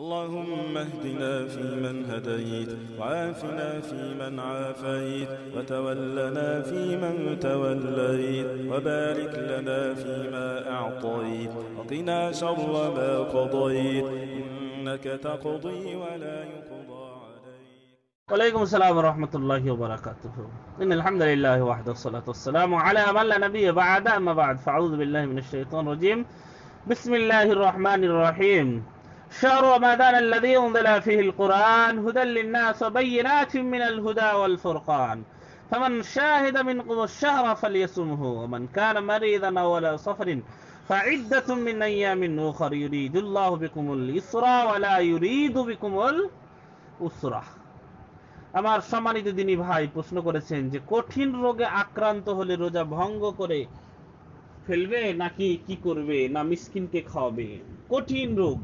اللهم اهدنا فيمن هديت وعافنا فيمن عافيت وتولنا فيمن توليت وبارك لنا فيما أعطيت وقنا شر ما قضيت إنك تقضي ولا يقضى عليك وعليكم السلام ورحمة الله وبركاته إن الحمد لله وحده الصلاة والسلام على من لا نبي بعد أما بعد فأعوذ بالله من الشيطان الرجيم بسم الله الرحمن الرحيم شهر رمضان الذي انزل فيه القران هدى للناس وبينات من الهدى والفرقان فمن شاهد منكم الشهر فليصمه ومن كان مريضا او على سفر فعدة من ايام أخر يريد الله بكم اليسر ولا يريد بكم العسر আমার সম্মানিত দিনী ভাই প্রশ্ন করেছেন যে কঠিন রোগে আক্রান্ত হলে রোজা ভঙ্গ করে ফেলবে নাকি কি করবে না মিসকিনকে খাওয়াবে কঠিন রোগ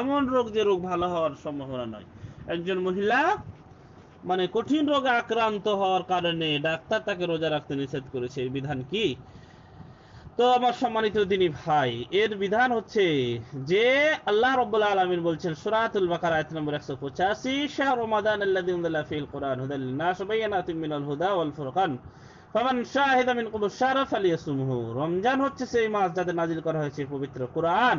এমন রোগ যে রোগ ভালো হওয়ার সম্ভাবনা নয় একজন মহিলা মানে কঠিন রোগে আক্রান্ত হওয়ার কারণে ডাক্তার তাকে রোজা রাখতে নিষেধ করেছে এর বিধান কি তো আমার সম্মানিত দিনী ভাই এর বিধান হচ্ছে যে আল্লাহ রব্বুল্লাহ আলমিন বলছেন সুরাতুল বাকার আয়াত নম্বর একশো পঁচাশি শাহ রমাদান আল্লাহ ফিল কোরআন সবাই হুদা ফুরকান রমজান হচ্ছে সেই মাস যাতে নাজিল করা হয়েছে পবিত্র কোরআন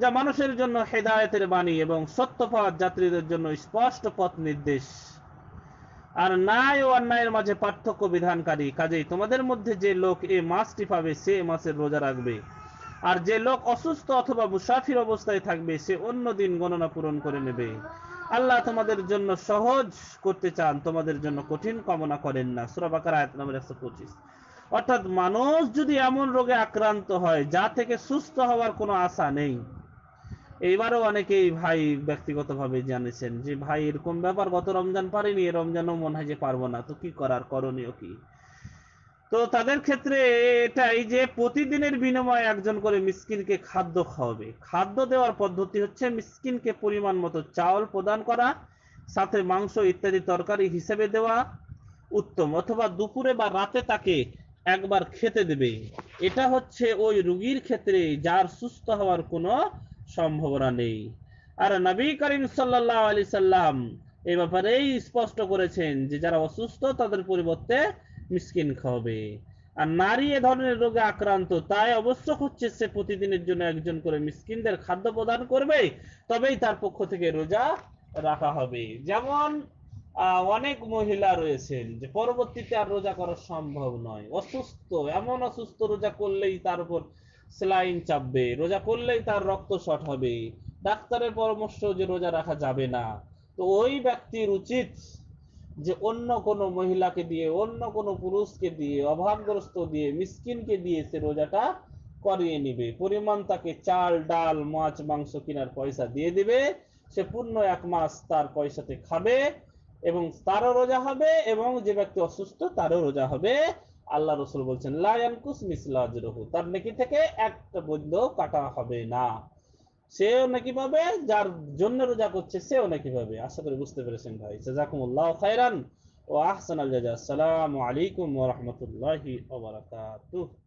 যা মানুষের জন্য হেদায়তের বাণী এবং সত্য পথ যাত্রীদের জন্য স্পষ্ট পথ নির্দেশ আর ন্যায় ও অন্যায়ের মাঝে পার্থক্য বিধানকারী কাজেই তোমাদের মধ্যে যে লোক এ মাছটি পাবে সে মাসের রোজা রাখবে আর যে লোক অসুস্থ অথবা মুসাফির অবস্থায় থাকবে সে অন্য দিন গণনা পূরণ করে নেবে আল্লাহ তোমাদের জন্য সহজ করতে চান তোমাদের জন্য কঠিন কামনা করেন না সুরাবাকার আয়াত নম্বর একশো পঁচিশ অর্থাৎ মানুষ যদি এমন রোগে আক্রান্ত হয় যা থেকে সুস্থ হওয়ার কোনো আশা নেই এইবারও অনেকেই ভাই ব্যক্তিগতভাবে জানিয়েছেন যে ভাই এরকম ব্যাপার গত রমজান পারিনি রমজানও মনে হয় যে পারবো না তো কি করার করণীয় কি তো তাদের ক্ষেত্রে এটাই যে প্রতিদিনের বিনিময়ে একজন করে মিসকিনকে খাদ্য খাওয়াবে খাদ্য দেওয়ার পদ্ধতি হচ্ছে মিসকিনকে পরিমাণ মতো চাউল প্রদান করা সাথে মাংস ইত্যাদি তরকারি হিসেবে দেওয়া উত্তম অথবা দুপুরে বা রাতে তাকে একবার খেতে দেবে এটা হচ্ছে ওই রুগীর ক্ষেত্রে যার সুস্থ হওয়ার কোনো সম্ভাবনা নেই আর নবী করিম সাল্লাহ আলি সাল্লাম এ ব্যাপারেই স্পষ্ট করেছেন যে যারা অসুস্থ তাদের পরিবর্তে মিসকিন খাবে আর নারী এ ধরনের রোগে আক্রান্ত তাই অবশ্য হচ্ছে সে প্রতিদিনের জন্য একজন করে মিসকিনদের খাদ্য প্রদান করবে তবেই তার পক্ষ থেকে রোজা রাখা হবে যেমন অনেক মহিলা রয়েছেন যে পরবর্তীতে আর রোজা করা সম্ভব নয় অসুস্থ এমন অসুস্থ রোজা করলেই তার উপর স্লাইন চাপবে রোজা করলেই তার রক্ত শট হবে ডাক্তারের পরামর্শ যে রোজা রাখা যাবে না তো ওই ব্যক্তির উচিত যে অন্য কোনো মহিলাকে দিয়ে অন্য কোনো পুরুষকে দিয়ে অভাবগ্রস্ত দিয়ে মিসকিনকে দিয়ে সে রোজাটা করিয়ে নিবে পরিমাণ তাকে চাল ডাল মাছ মাংস কেনার পয়সা দিয়ে দিবে সে পূর্ণ এক মাস তার পয়সাতে খাবে এবং তারও রোজা হবে এবং যে ব্যক্তি অসুস্থ তারও রোজা হবে আল্লাহ রসুল বলছেন লায়ানকুস মিসলাজরহু তার নাকি থেকে একটা বৈধ কাটা হবে না সেও নাকি পাবে যার জন্য রোজা করছে সেও নাকি পাবে আশা করি বুঝতে পেরেছেন ভাই জাজাকুমুল্লাহ খাইরান ও আহসান আল জাজা আসসালামু আলাইকুম ওয়া রাহমাতুল্লাহি